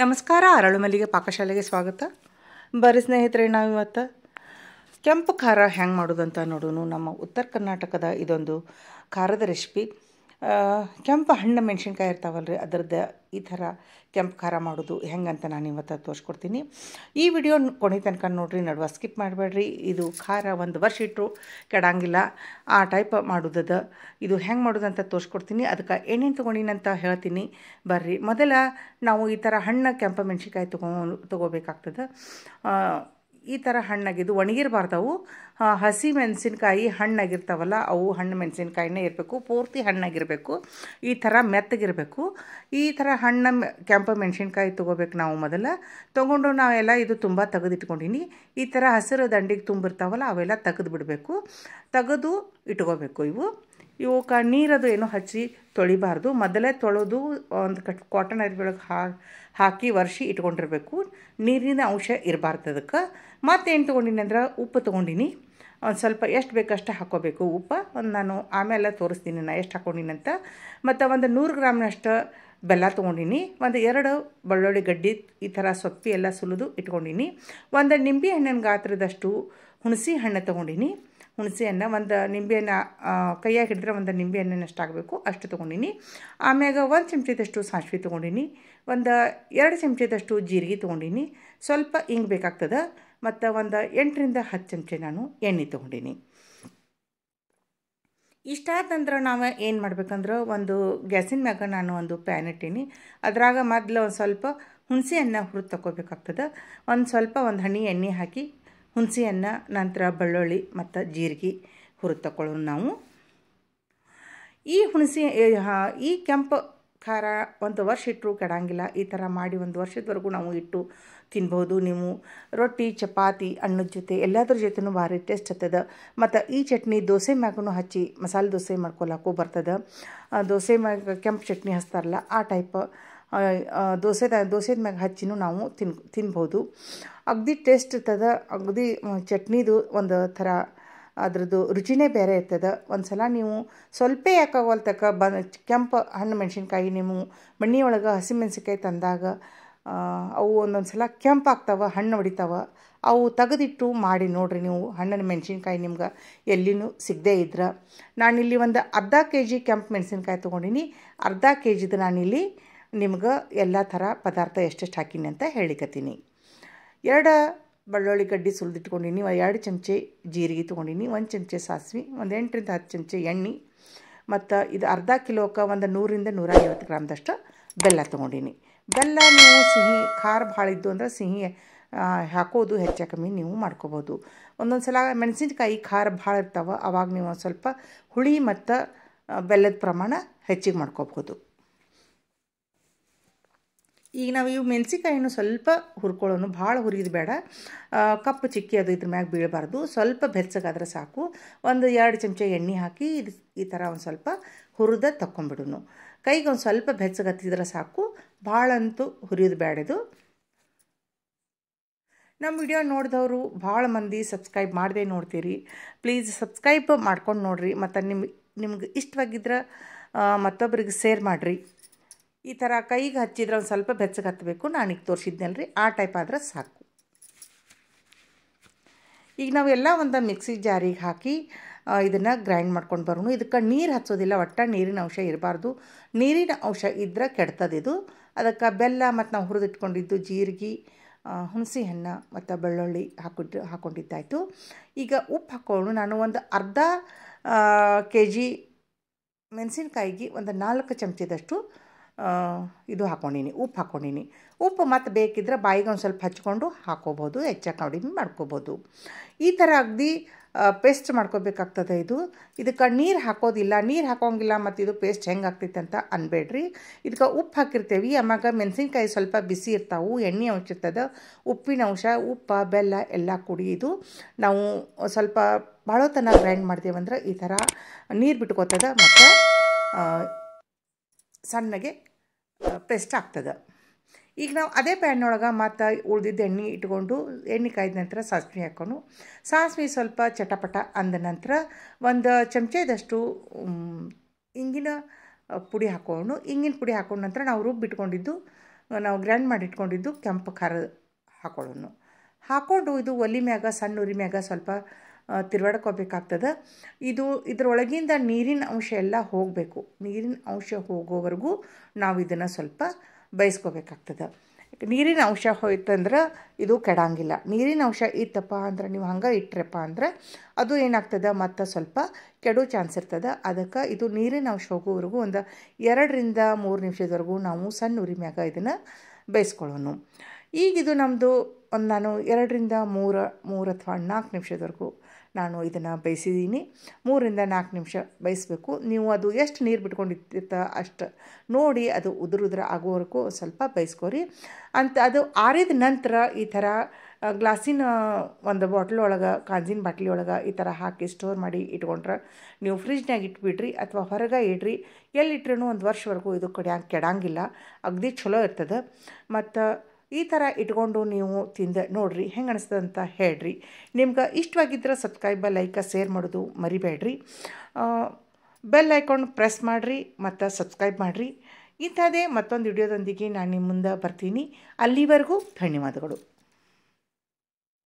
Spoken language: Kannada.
ನಮಸ್ಕಾರ ಅರಳುಮಲ್ಲಿಗೆ ಪಾಕಶಾಲೆಗೆ ಸ್ವಾಗತ ಬರೀ ಸ್ನೇಹಿತರೆ ನಾವು ಇವತ್ತು ಕೆಂಪು ಖಾರ ಹೆಂಗೆ ಮಾಡೋದಂತ ನೋಡೋಣ ನಮ್ಮ ಉತ್ತರ ಕರ್ನಾಟಕದ ಇದೊಂದು ಖಾರದ ರೆಸಿಪಿ ಕೆಂಪು ಹಣ್ಣು ಮೆಣಸಿನ್ಕಾಯಿ ಇರ್ತಾವಲ್ಲ ರೀ ಅದರದ್ದು ಈ ಥರ ಕೆಂಪು ಖಾರ ಮಾಡೋದು ಹೆಂಗಂತ ನಾನು ಇವತ್ತು ತೋರಿಸ್ಕೊಡ್ತೀನಿ ಈ ವಿಡಿಯೋ ಕೊನೆ ತನಕ ನೋಡಿರಿ ನಡುವ ಸ್ಕಿಪ್ ಮಾಡಬೇಡ್ರಿ ಇದು ಖಾರ ಒಂದು ವರ್ಷ ಇಟ್ಟರು ಕೆಡಂಗಿಲ್ಲ ಆ ಟೈಪ್ ಮಾಡೋದದ ಇದು ಹೆಂಗೆ ಮಾಡೋದಂತ ತೋರಿಸ್ಕೊಡ್ತೀನಿ ಅದಕ್ಕೆ ಏನೇನು ತೊಗೊಂಡಿನಂತ ಹೇಳ್ತೀನಿ ಬರ್ರಿ ಮೊದಲ ನಾವು ಈ ಥರ ಹಣ್ಣು ಕೆಂಪು ಮೆಣಸಿನ್ಕಾಯಿ ತೊಗೊ ತೊಗೋಬೇಕಾಗ್ತದೆ ಈ ಥರ ಹಣ್ಣಾಗಿದ್ದು ಒಣಗಿರಬಾರ್ದವು ಹಸಿ ಮೆಣಸಿನ್ಕಾಯಿ ಹಣ್ಣಾಗಿರ್ತಾವಲ್ಲ ಅವು ಹಣ್ಣು ಮೆಣಸಿನ್ಕಾಯಿನೇ ಇರಬೇಕು ಪೂರ್ತಿ ಹಣ್ಣಾಗಿರಬೇಕು ಈ ಥರ ಮೆತ್ತಗಿರಬೇಕು ಈ ಥರ ಹಣ್ಣು ಕೆಂಪು ಮೆಣಸಿನ್ಕಾಯಿ ತೊಗೋಬೇಕು ನಾವು ಮೊದಲ ತೊಗೊಂಡು ನಾವೆಲ್ಲ ಇದು ತುಂಬ ತೆಗೆದಿಟ್ಕೊಂಡಿನಿ ಈ ಥರ ಹಸಿರು ದಂಡಿಗೆ ತುಂಬಿರ್ತಾವಲ್ಲ ಅವೆಲ್ಲ ತೆಗೆದು ಬಿಡಬೇಕು ತೆಗೆದು ಇಟ್ಕೋಬೇಕು ಇವು ಕ ನೀರದು ಏನೋ ಹಚ್ಚಿ ತೊಳಿಬಾರ್ದು ಮೊದಲೇ ತೊಳೆದು ಒಂದು ಕಟ್ ಕಾಟನ್ ಅರಿಬೆಳಗ್ಗೆ ಹಾ ಹಾಕಿ ವರ್ಷಿ ಇಟ್ಕೊಂಡಿರ್ಬೇಕು ನೀರಿನ ಅಂಶ ಇರಬಾರ್ದು ಅದಕ್ಕೆ ಮತ್ತೇನು ತೊಗೊಂಡಿನಿ ಅಂದ್ರೆ ಉಪ್ಪು ತೊಗೊಂಡಿನಿ ಒಂದು ಸ್ವಲ್ಪ ಎಷ್ಟು ಬೇಕಷ್ಟು ಹಾಕೋಬೇಕು ಉಪ್ಪು ಒಂದು ನಾನು ಆಮೇಲೆ ತೋರಿಸ್ತೀನಿ ನಾನು ಎಷ್ಟು ಹಾಕೊಂಡಿನಿ ಅಂತ ಮತ್ತು ಒಂದು ನೂರು ಗ್ರಾಮ್ನಷ್ಟು ಬೆಲ್ಲ ತೊಗೊಂಡಿನಿ ಒಂದು ಎರಡು ಬೆಳ್ಳುಳ್ಳಿ ಗಡ್ಡಿ ಈ ಥರ ಸೊಪ್ಪಿ ಎಲ್ಲ ಸುಲಿದು ಇಟ್ಕೊಂಡಿನಿ ಒಂದು ನಿಂಬೆ ಹಣ್ಣಿನ ಗಾತ್ರದಷ್ಟು ಹುಣಸಿ ಹಣ್ಣು ತೊಗೊಂಡಿನಿ ಹುಣಸೆಯನ್ನು ಒಂದು ನಿಂಬೆಯನ್ನು ಕೈಯಾಗಿ ಹಿಡಿದ್ರೆ ಒಂದು ನಿಂಬೆ ಅಷ್ಟು ಆಗಬೇಕು ಅಷ್ಟು ತೊಗೊಂಡಿನಿ ಆಮ್ಯಾಗ ಒಂದು ಚಮಚದಷ್ಟು ಸಾಸಿವೆ ತೊಗೊಂಡಿನಿ ಒಂದು ಎರಡು ಚಮಚದಷ್ಟು ಜೀರಿಗೆ ತೊಗೊಂಡಿನಿ ಸ್ವಲ್ಪ ಹಿಂಗೆ ಬೇಕಾಗ್ತದೆ ಮತ್ತು ಒಂದು ಎಂಟರಿಂದ ಹತ್ತು ಚಮಚ ನಾನು ಎಣ್ಣೆ ತೊಗೊಂಡಿನಿ ಇಷ್ಟಾದ ನಂತರ ನಾವು ಏನು ಮಾಡ್ಬೇಕಂದ್ರೆ ಒಂದು ಗ್ಯಾಸಿನ ಮ್ಯಾಗ ನಾನು ಒಂದು ಪ್ಯಾನ್ ಇಟ್ಟೀನಿ ಅದ್ರಾಗ ಮೊದಲು ಒಂದು ಸ್ವಲ್ಪ ಹಣ್ಣ ಹುರಿದು ತಗೋಬೇಕಾಗ್ತದೆ ಒಂದು ಸ್ವಲ್ಪ ಒಂದು ಹಣ್ಣಿ ಎಣ್ಣೆ ಹಾಕಿ ಹುಣಸೆಹಣ್ಣ ನಂತರ ಬೆಳ್ಳುಳ್ಳಿ ಮತ್ತು ಜೀರಿಗೆ ಹುರಿದು ತಗೊಳ್ಳೋಣ ನಾವು ಈ ಹುಣಸೆ ಈ ಕೆಂಪು ಖಾರ ಒಂದು ವರ್ಷ ಇಟ್ಟರು ಕೆಡಂಗಿಲ್ಲ ಈ ಥರ ಮಾಡಿ ಒಂದು ವರ್ಷದವರೆಗೂ ನಾವು ಇಟ್ಟು ತಿನ್ಬೋದು ನೀವು ರೊಟ್ಟಿ ಚಪಾತಿ ಹಣ್ಣದ ಜೊತೆ ಎಲ್ಲದ್ರ ಜೊತೆನೂ ಭಾರಿ ಟೇಸ್ಟ್ ಹತ್ತದ ಮತ್ತು ಈ ಚಟ್ನಿ ದೋಸೆ ಮ್ಯಾಗೂ ಹಚ್ಚಿ ಮಸಾಲೆ ದೋಸೆ ಮಾಡ್ಕೊಳಕ್ಕೂ ಬರ್ತದೆ ದೋಸೆ ಮ್ಯಾಗ ಕೆಂಪು ಚಟ್ನಿ ಹಚ್ತಾರಲ್ಲ ಆ ಟೈಪ್ ದೋಸೆ ದೋಸೆದ ಮ್ಯಾಗ ಹಚ್ಚಿನೂ ನಾವು ತಿನ್ ತಿನ್ಬೋದು ಅಗದಿ ಟೇಸ್ಟ್ ಇರ್ತದೆ ಅಗದಿ ಚಟ್ನಿದು ಒಂದು ಥರ ಅದ್ರದ್ದು ರುಚಿನೇ ಬೇರೆ ಇರ್ತದೆ ಒಂದು ಸಲ ನೀವು ಸ್ವಲ್ಪ ತಕ್ಕ ಬ ಕೆಂಪು ಹಣ್ಣು ಮೆಣಸಿನ್ಕಾಯಿ ನೀವು ಮಣ್ಣಿಯೊಳಗೆ ಹಸಿ ಮೆಣಸಿನ್ಕಾಯಿ ತಂದಾಗ ಅವು ಒಂದೊಂದು ಸಲ ಕೆಂಪು ಆಗ್ತಾವೆ ಹಣ್ಣು ಹೊಡಿತಾವೆ ಅವು ತೆಗೆದಿಟ್ಟು ಮಾಡಿ ನೋಡಿರಿ ನೀವು ಹಣ್ಣಿನ ಮೆಣಸಿನ್ಕಾಯಿ ನಿಮ್ಗೆ ಎಲ್ಲಿನೂ ಸಿಗದೇ ಇದ್ರೆ ನಾನಿಲ್ಲಿ ಒಂದು ಅರ್ಧ ಕೆ ಜಿ ಕೆಂಪು ಮೆಣಸಿನ್ಕಾಯಿ ತೊಗೊಂಡಿನಿ ಅರ್ಧ ಕೆ ಜಿದು ನಾನಿಲ್ಲಿ ನಿಮ್ಗೆ ಎಲ್ಲ ಥರ ಪದಾರ್ಥ ಎಷ್ಟೆಷ್ಟು ಹಾಕೀನಿ ಅಂತ ಹೇಳಿಕತ್ತೀನಿ ಎರಡು ಬೆಳ್ಳುಳ್ಳಿ ಗಡ್ಡಿ ಸುಲಿದಿಟ್ಕೊಂಡಿನಿ ಎರಡು ಚಮಚೆ ಜೀರಿಗೆ ತೊಗೊಂಡಿನಿ ಒಂದು ಚಮಚೆ ಸಾಸಿವೆ ಒಂದು ಎಂಟರಿಂದ ಹತ್ತು ಚಮಚೆ ಎಣ್ಣೆ ಮತ್ತು ಇದು ಅರ್ಧ ಕಿಲೋಕ್ಕೆ ಒಂದು ನೂರಿಂದ ಐವತ್ತು ಗ್ರಾಮ್ದಷ್ಟು ಬೆಲ್ಲ ತೊಗೊಂಡಿನಿ ಬೆಲ್ಲ ನೀವು ಸಿಹಿ ಖಾರ ಭಾಳ ಇದ್ದು ಅಂದರೆ ಸಿಹಿ ಹಾಕೋದು ಹೆಚ್ಚು ಕಮ್ಮಿ ನೀವು ಮಾಡ್ಕೋಬೋದು ಒಂದೊಂದು ಸಲ ಮೆಣಸಿನ್ಕಾಯಿ ಖಾರ ಭಾಳ ಇರ್ತಾವೆ ಆವಾಗ ನೀವು ಸ್ವಲ್ಪ ಹುಳಿ ಮತ್ತು ಬೆಲ್ಲದ ಪ್ರಮಾಣ ಹೆಚ್ಚಿಗೆ ಮಾಡ್ಕೋಬೋದು ಈಗ ನಾವು ಇವು ಮೆಣಸಿಕಾಯಿನೂ ಸ್ವಲ್ಪ ಹುರ್ಕೊಳ್ಳೋನು ಭಾಳ ಹುರಿದು ಬೇಡ ಕಪ್ಪು ಚಿಕ್ಕಿ ಅದು ಇದ್ರ ಮ್ಯಾಗ ಬೀಳಬಾರ್ದು ಸ್ವಲ್ಪ ಬೆಚ್ಚಗಾದ್ರೆ ಸಾಕು ಒಂದು ಎರಡು ಚಮಚ ಎಣ್ಣೆ ಹಾಕಿ ಇದು ಈ ಥರ ಒಂದು ಸ್ವಲ್ಪ ಹುರಿದ ತಕ್ಕೊಂಬಿಡೋನು ಕೈಗೆ ಒಂದು ಸ್ವಲ್ಪ ಬೆಚ್ಚಗತ್ತಿದ್ರೆ ಸಾಕು ಭಾಳ ಅಂತೂ ಹುರಿಯೋದು ಬೇಡದು ನಮ್ಮ ವಿಡಿಯೋ ನೋಡಿದವರು ಭಾಳ ಮಂದಿ ಸಬ್ಸ್ಕ್ರೈಬ್ ಮಾಡದೇ ನೋಡ್ತೀರಿ ಪ್ಲೀಸ್ ಸಬ್ಸ್ಕ್ರೈಬ್ ಮಾಡ್ಕೊಂಡು ನೋಡಿರಿ ಮತ್ತು ನಿಮ್ಗೆ ನಿಮ್ಗೆ ಇಷ್ಟವಾಗಿದ್ರೆ ಮತ್ತೊಬ್ರಿಗೆ ಶೇರ್ ಮಾಡಿರಿ ಈ ಥರ ಕೈಗೆ ಹಚ್ಚಿದ್ರೆ ಒಂದು ಸ್ವಲ್ಪ ಬೆಚ್ಚಗೆ ಹತ್ತಬೇಕು ನಾನೀಗ ತೋರಿಸಿದ್ನಲ್ಲ ರೀ ಆ ಟೈಪ್ ಆದ್ರೆ ಸಾಕು ಈಗ ನಾವು ಎಲ್ಲ ಒಂದು ಮಿಕ್ಸಿ ಜಾರಿಗೆ ಹಾಕಿ ಇದನ್ನು ಗ್ರೈಂಡ್ ಮಾಡ್ಕೊಂಡು ಬರೋಣ ಇದಕ್ಕೆ ನೀರು ಹಚ್ಚೋದಿಲ್ಲ ಒಟ್ಟು ನೀರಿನ ಅಂಶ ಇರಬಾರ್ದು ನೀರಿನ ಅಂಶ ಇದ್ರೆ ಕೆಡ್ತದಿದು ಅದಕ್ಕೆ ಬೆಲ್ಲ ಮತ್ತು ನಾವು ಹುರಿದಿಟ್ಕೊಂಡಿದ್ದು ಜೀರಿಗೆ ಹುಣಸೆ ಹಣ್ಣು ಮತ್ತು ಬೆಳ್ಳುಳ್ಳಿ ಹಾಕಿಟ್ಟು ಹಾಕ್ಕೊಂಡಿದ್ದಾಯಿತು ಈಗ ಉಪ್ಪು ಹಾಕೋಣ ನಾನು ಒಂದು ಅರ್ಧ ಕೆ ಜಿ ಮೆಣಸಿನ್ಕಾಯಿಗೆ ಒಂದು ನಾಲ್ಕು ಚಮಚದಷ್ಟು ಇದು ಹಾಕ್ಕೊಂಡಿನಿ ಉಪ್ಪು ಹಾಕ್ಕೊಂಡಿನಿ ಉಪ್ಪು ಮತ್ತು ಬೇಕಿದ್ರೆ ಬಾಯಿಗೆ ಒಂದು ಸ್ವಲ್ಪ ಹಚ್ಕೊಂಡು ಹಾಕೋಬೋದು ಹೆಚ್ಚ ಕಡಿಮೆ ಮಾಡ್ಕೋಬೋದು ಈ ಥರ ಅಗದಿ ಪೇಸ್ಟ್ ಮಾಡ್ಕೋಬೇಕಾಗ್ತದೆ ಇದು ಇದಕ್ಕೆ ನೀರು ಹಾಕೋದಿಲ್ಲ ನೀರು ಹಾಕೋಂಗಿಲ್ಲ ಮತ್ತು ಇದು ಪೇಸ್ಟ್ ಹೆಂಗೆ ಆಗ್ತೈತೆ ಅಂತ ಅನ್ಬೇಡ್ರಿ ಇದಕ್ಕೆ ಉಪ್ಪು ಹಾಕಿರ್ತೀವಿ ಆಮ್ಯಾಗ ಮೆಣಸಿನ್ಕಾಯಿ ಸ್ವಲ್ಪ ಬಿಸಿ ಇರ್ತಾವೆ ಎಣ್ಣೆ ಅಂಶ ಇರ್ತದೆ ಉಪ್ಪಿನ ಅಂಶ ಉಪ್ಪು ಬೆಲ್ಲ ಎಲ್ಲ ಕುಡಿ ಇದು ನಾವು ಸ್ವಲ್ಪ ಭಾಳ ತನ ಗ್ರೈಂಡ್ ಮಾಡ್ತೇವೆ ಈ ಥರ ನೀರು ಬಿಟ್ಕೋತದ ಮತ್ತು ಸಣ್ಣಗೆ ಪೇಸ್ಟ್ ಆಗ್ತದೆ ಈಗ ನಾವು ಅದೇ ಪ್ಯಾನ್ನೊಳಗೆ ಮತ್ತು ಉಳ್ದಿದ್ದ ಎಣ್ಣೆ ಇಟ್ಕೊಂಡು ಎಣ್ಣೆ ಕಾಯ್ದ ನಂತರ ಸಾಸಿವೆ ಹಾಕ್ಕೊಂಡು ಸಾಸಿವೆ ಸ್ವಲ್ಪ ಚಟಪಟ ಅಂದ ನಂತರ ಒಂದು ಚಮಚದಷ್ಟು ಇಂಗಿನ ಪುಡಿ ಹಾಕ್ಕೊಂಡು ಇಂಗಿನ ಪುಡಿ ಹಾಕ್ಕೊಂಡು ನಂತರ ನಾವು ರುಬ್ಬಿಟ್ಕೊಂಡಿದ್ದು ನಾವು ಗ್ರ್ಯಾಂಡ್ ಮಾಡಿಟ್ಕೊಂಡಿದ್ದು ಕೆಂಪು ಖಾರ ಹಾಕೊಳ್ಳೋಣ ಹಾಕ್ಕೊಂಡು ಇದು ಒಲಿ ಮ್ಯಾಗ ಸಣ್ಣ ಉರಿ ಮ್ಯಾಗ ಸ್ವಲ್ಪ ತಿರುವಾಡ್ಕೋಬೇಕಾಗ್ತದೆ ಇದು ಇದರೊಳಗಿಂದ ನೀರಿನ ಅಂಶ ಎಲ್ಲ ಹೋಗಬೇಕು ನೀರಿನ ಅಂಶ ಹೋಗೋವರೆಗೂ ನಾವು ಇದನ್ನು ಸ್ವಲ್ಪ ಬಯಸ್ಕೋಬೇಕಾಗ್ತದೆ ನೀರಿನ ಅಂಶ ಹೋಯ್ತಂದ್ರೆ ಇದು ಕೆಡಂಗಿಲ್ಲ ನೀರಿನ ಅಂಶ ಇತ್ತಪ್ಪ ಅಂದ್ರೆ ನೀವು ಹಂಗೆ ಇಟ್ರಪ್ಪ ಅಂದ್ರೆ ಅದು ಏನಾಗ್ತದೆ ಮತ್ತು ಸ್ವಲ್ಪ ಕೆಡೋ ಚಾನ್ಸ್ ಇರ್ತದೆ ಅದಕ್ಕೆ ಇದು ನೀರಿನ ಅಂಶ ಹೋಗೋವರೆಗೂ ಒಂದು ಎರಡರಿಂದ ಮೂರು ನಿಮಿಷದವರೆಗೂ ನಾವು ಸಣ್ಣ ಉರಿ ಮ್ಯಾಗ ಇದನ್ನು ಬೇಯಿಸ್ಕೊಳ್ಳೋಣ ಈಗಿದು ನಮ್ಮದು ಒಂದು ನಾನು ಎರಡರಿಂದ ಮೂರು ಮೂರು ಅಥವಾ ನಾಲ್ಕು ನಿಮಿಷದವರೆಗೂ ನಾನು ಇದನ್ನು ಬೈಸಿದ್ದೀನಿ ಮೂರಿಂದ ನಾಲ್ಕು ನಿಮಿಷ ಬಯಸಬೇಕು ನೀವು ಅದು ಎಷ್ಟು ನೀರು ಬಿಟ್ಕೊಂಡಿರ್ತ ಅಷ್ಟು ನೋಡಿ ಅದು ಉದುರು ಉದುರ ಆಗೋವರೆಗೂ ಸ್ವಲ್ಪ ಬಯಸ್ಕೋರಿ ಅಂತ ಅದು ಆರಿದ ನಂತರ ಈ ಥರ ಗ್ಲಾಸಿನ ಒಂದು ಬಾಟ್ಲ್ ಒಳಗೆ ಕಾಂಜಿನ ಬಾಟ್ಲಿ ಒಳಗೆ ಈ ಥರ ಹಾಕಿ ಸ್ಟೋರ್ ಮಾಡಿ ಇಟ್ಕೊಂಡ್ರೆ ನೀವು ಫ್ರಿಜ್ನಾಗ ಇಟ್ಬಿಡ್ರಿ ಅಥವಾ ಹೊರಗೆ ಇಡ್ರಿ ಎಲ್ಲಿಟ್ರೂ ಒಂದು ವರ್ಷವರೆಗೂ ಇದು ಕಡಿಯಂಗೆ ಕೆಡಂಗಿಲ್ಲ ಅಗದಿ ಚಲೋ ಇರ್ತದೆ ಮತ್ತು ಈ ಥರ ಇಟ್ಕೊಂಡು ನೀವು ತಿಂದ ನೋಡ್ರಿ ಹೆಂಗೆ ಅನಿಸ್ತದೆ ಅಂತ ಹೇಳ್ರಿ ನಿಮ್ಗೆ ಇಷ್ಟವಾಗಿದ್ದರೆ ಸಬ್ಸ್ಕ್ರೈಬ ಲೈಕ ಶೇರ್ ಮಾಡೋದು ಮರಿಬೇಡ್ರಿ ಬೆಲ್ ಐಕಾನ್ ಪ್ರೆಸ್ ಮಾಡಿರಿ ಮತ್ತು ಸಬ್ಸ್ಕ್ರೈಬ್ ಮಾಡಿರಿ ಇಂಥದ್ದೇ ಮತ್ತೊಂದು ವಿಡಿಯೋದೊಂದಿಗೆ ನಾನು ನಿಮ್ಮ ಮುಂದೆ ಬರ್ತೀನಿ ಅಲ್ಲಿವರೆಗೂ ಧನ್ಯವಾದಗಳು